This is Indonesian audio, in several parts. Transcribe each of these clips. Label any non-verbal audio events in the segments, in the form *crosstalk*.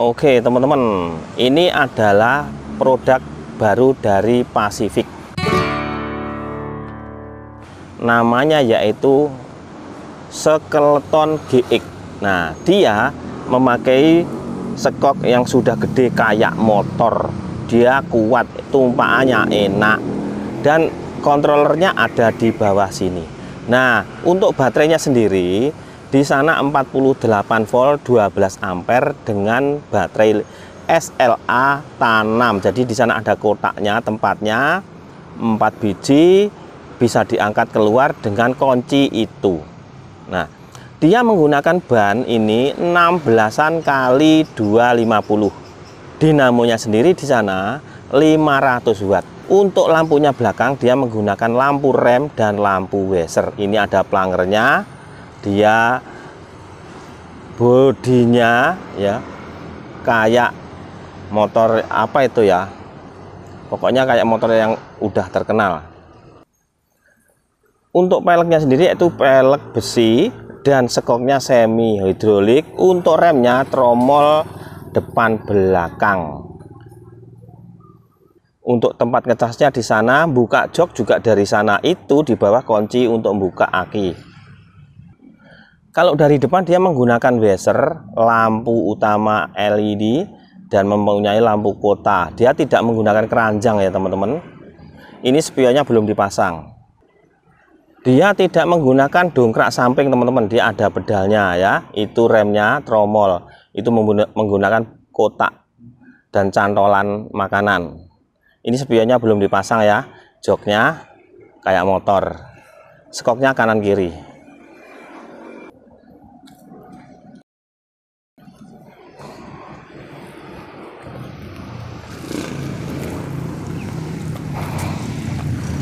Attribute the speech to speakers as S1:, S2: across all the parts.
S1: Oke teman-teman, ini adalah produk baru dari Pasifik. Namanya yaitu Skeleton GX. Nah, dia memakai sekok yang sudah gede kayak motor. Dia kuat, tumpahannya enak. Dan kontrolernya ada di bawah sini. Nah, untuk baterainya sendiri di sana 48 volt 12 ampere dengan baterai SLA tanam. Jadi di sana ada kotaknya, tempatnya 4 biji bisa diangkat keluar dengan kunci itu. Nah, dia menggunakan ban ini 16 kali 250. Dinamonya sendiri di sana 500 watt. Untuk lampunya belakang dia menggunakan lampu rem dan lampu weser. Ini ada plangernya dia bodinya ya kayak motor apa itu ya pokoknya kayak motor yang udah terkenal untuk peleknya sendiri yaitu pelek besi dan sekoknya semi hidrolik untuk remnya tromol depan belakang untuk tempat ngecasnya di sana buka jok juga dari sana itu di bawah kunci untuk buka aki kalau dari depan dia menggunakan weser lampu utama LED dan mempunyai lampu kota. Dia tidak menggunakan keranjang ya teman-teman. Ini spionnya belum dipasang. Dia tidak menggunakan dongkrak samping teman-teman. Dia ada pedalnya ya. Itu remnya tromol. Itu menggunakan kotak dan cantolan makanan. Ini spionnya belum dipasang ya. Joknya kayak motor. Skoknya kanan kiri.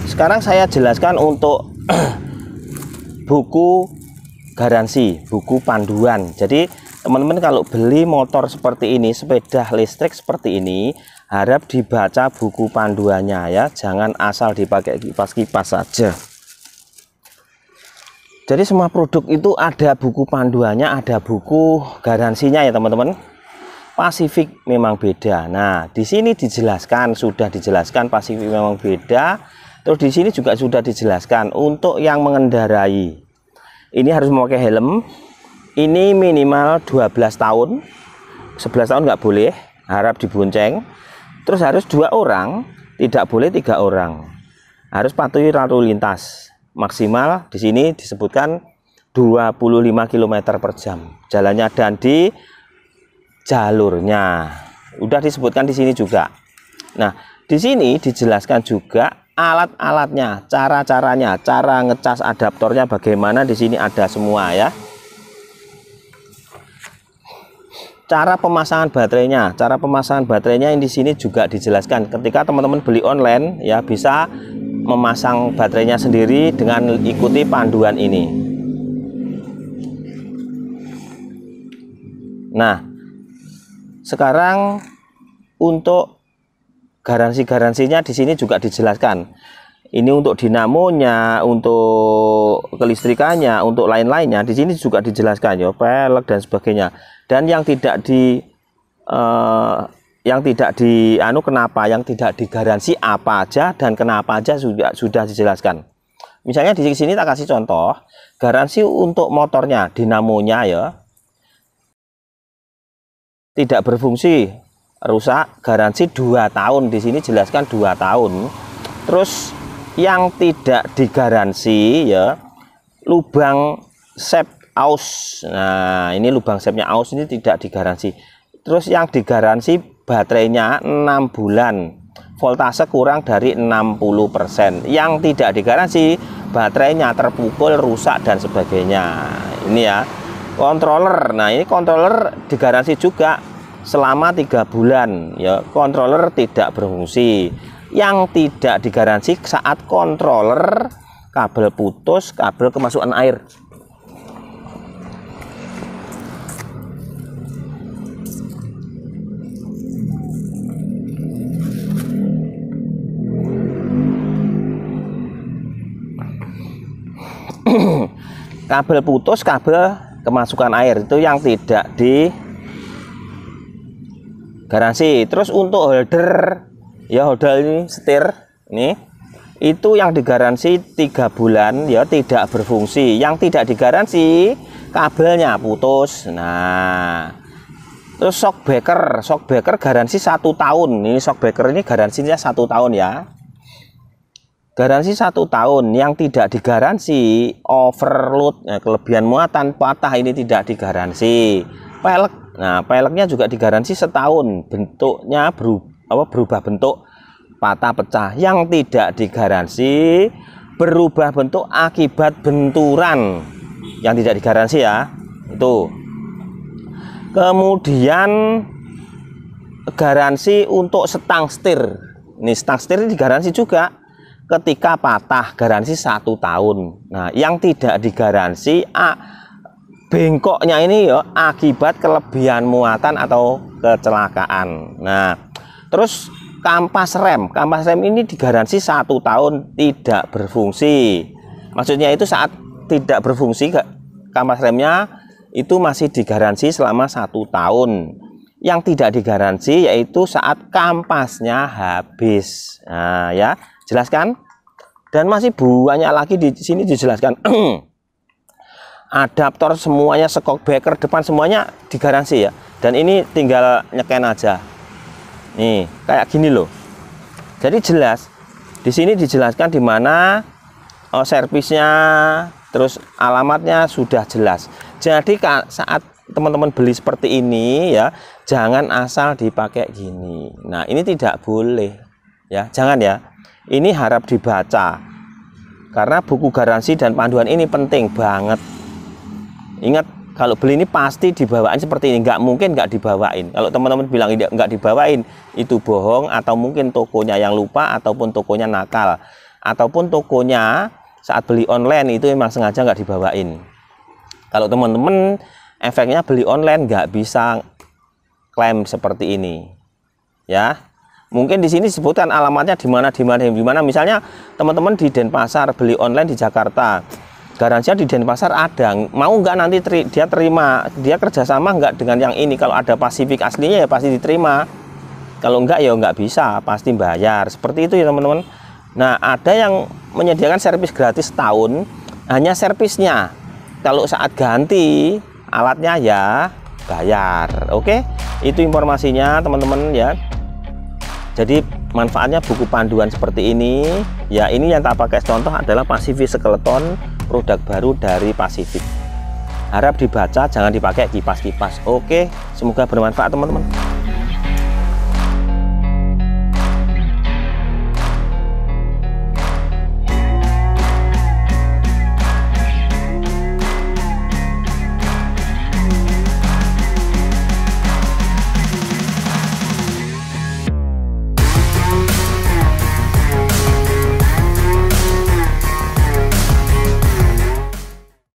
S1: sekarang saya jelaskan untuk *clears throat* buku garansi buku panduan jadi teman-teman kalau beli motor seperti ini sepeda listrik seperti ini harap dibaca buku panduannya ya jangan asal dipakai kipas-kipas saja jadi semua produk itu ada buku panduannya ada buku garansinya ya teman-teman Pasifik memang beda nah di sini dijelaskan sudah dijelaskan Pasifik memang beda Terus di sini juga sudah dijelaskan untuk yang mengendarai. Ini harus memakai helm. Ini minimal 12 tahun. 11 tahun nggak boleh, harap dibonceng. Terus harus dua orang, tidak boleh tiga orang. Harus patuhi lalu lintas. Maksimal di sini disebutkan 25 km per jam. Jalannya dan di jalurnya. Udah disebutkan di sini juga. Nah, di sini dijelaskan juga alat-alatnya, cara-caranya, cara ngecas adaptornya bagaimana di sini ada semua ya. Cara pemasangan baterainya, cara pemasangan baterainya yang di sini juga dijelaskan. Ketika teman-teman beli online ya bisa memasang baterainya sendiri dengan ikuti panduan ini. Nah, sekarang untuk garansi-garansinya di sini juga dijelaskan. Ini untuk dinamonya, untuk kelistrikannya, untuk lain-lainnya di sini juga dijelaskan ya, pelek dan sebagainya. Dan yang tidak di uh, yang tidak di anu kenapa, yang tidak digaransi apa aja dan kenapa aja sudah sudah dijelaskan. Misalnya di sini tak kasih contoh, garansi untuk motornya, dinamonya ya tidak berfungsi rusak garansi 2 tahun di sini jelaskan 2 tahun terus yang tidak digaransi ya lubang sep aus nah ini lubang sepnya aus ini tidak digaransi terus yang digaransi baterainya 6 bulan voltase kurang dari 60% yang tidak digaransi baterainya terpukul rusak dan sebagainya ini ya controller nah ini controller digaransi juga selama tiga bulan ya controller tidak berfungsi yang tidak digaransi saat controller kabel putus kabel kemasukan air *clears throat* kabel putus kabel kemasukan air itu yang tidak di garansi terus untuk holder ya holder ini setir nih itu yang digaransi tiga bulan ya tidak berfungsi yang tidak digaransi kabelnya putus nah terus shockbreaker shockbreaker garansi satu tahun ini shockbreaker ini garansinya satu tahun ya garansi satu tahun yang tidak digaransi overload ya, kelebihan muatan patah ini tidak digaransi pelek nah peleknya juga digaransi setahun bentuknya berubah, berubah bentuk patah pecah yang tidak digaransi berubah bentuk akibat benturan yang tidak digaransi ya itu kemudian garansi untuk setang setir ini setang setir ini digaransi juga ketika patah garansi satu tahun nah yang tidak digaransi A bengkoknya ini ya akibat kelebihan muatan atau kecelakaan. Nah, terus kampas rem, kampas rem ini digaransi satu tahun tidak berfungsi. Maksudnya itu saat tidak berfungsi kampas remnya itu masih digaransi selama satu tahun. Yang tidak digaransi yaitu saat kampasnya habis. Nah, ya, jelaskan. Dan masih banyak lagi di sini dijelaskan *clears throat* adaptor semuanya sekok backer depan semuanya digaransi ya dan ini tinggal nyeken aja nih kayak gini loh jadi jelas di sini dijelaskan di mana oh, servisnya terus alamatnya sudah jelas jadi saat teman-teman beli seperti ini ya jangan asal dipakai gini nah ini tidak boleh ya jangan ya ini harap dibaca karena buku garansi dan panduan ini penting banget Ingat kalau beli ini pasti dibawain seperti ini, nggak mungkin nggak dibawain. Kalau teman-teman bilang tidak nggak dibawain, itu bohong atau mungkin tokonya yang lupa ataupun tokonya nakal ataupun tokonya saat beli online itu memang sengaja nggak dibawain. Kalau teman-teman efeknya beli online nggak bisa klaim seperti ini, ya. Mungkin di sini disebutkan alamatnya di mana, di mana, di mana. Misalnya teman-teman di Denpasar beli online di Jakarta, garansinya di Denpasar ada mau nggak nanti teri, dia terima dia kerjasama nggak dengan yang ini kalau ada Pasifik aslinya ya pasti diterima kalau nggak ya nggak bisa pasti bayar seperti itu ya teman-teman nah ada yang menyediakan servis gratis setahun hanya servisnya kalau saat ganti alatnya ya bayar oke itu informasinya teman-teman ya jadi manfaatnya buku panduan seperti ini ya ini yang tak pakai contoh adalah Pacific Skeleton produk baru dari Pacific harap dibaca jangan dipakai kipas-kipas oke semoga bermanfaat teman-teman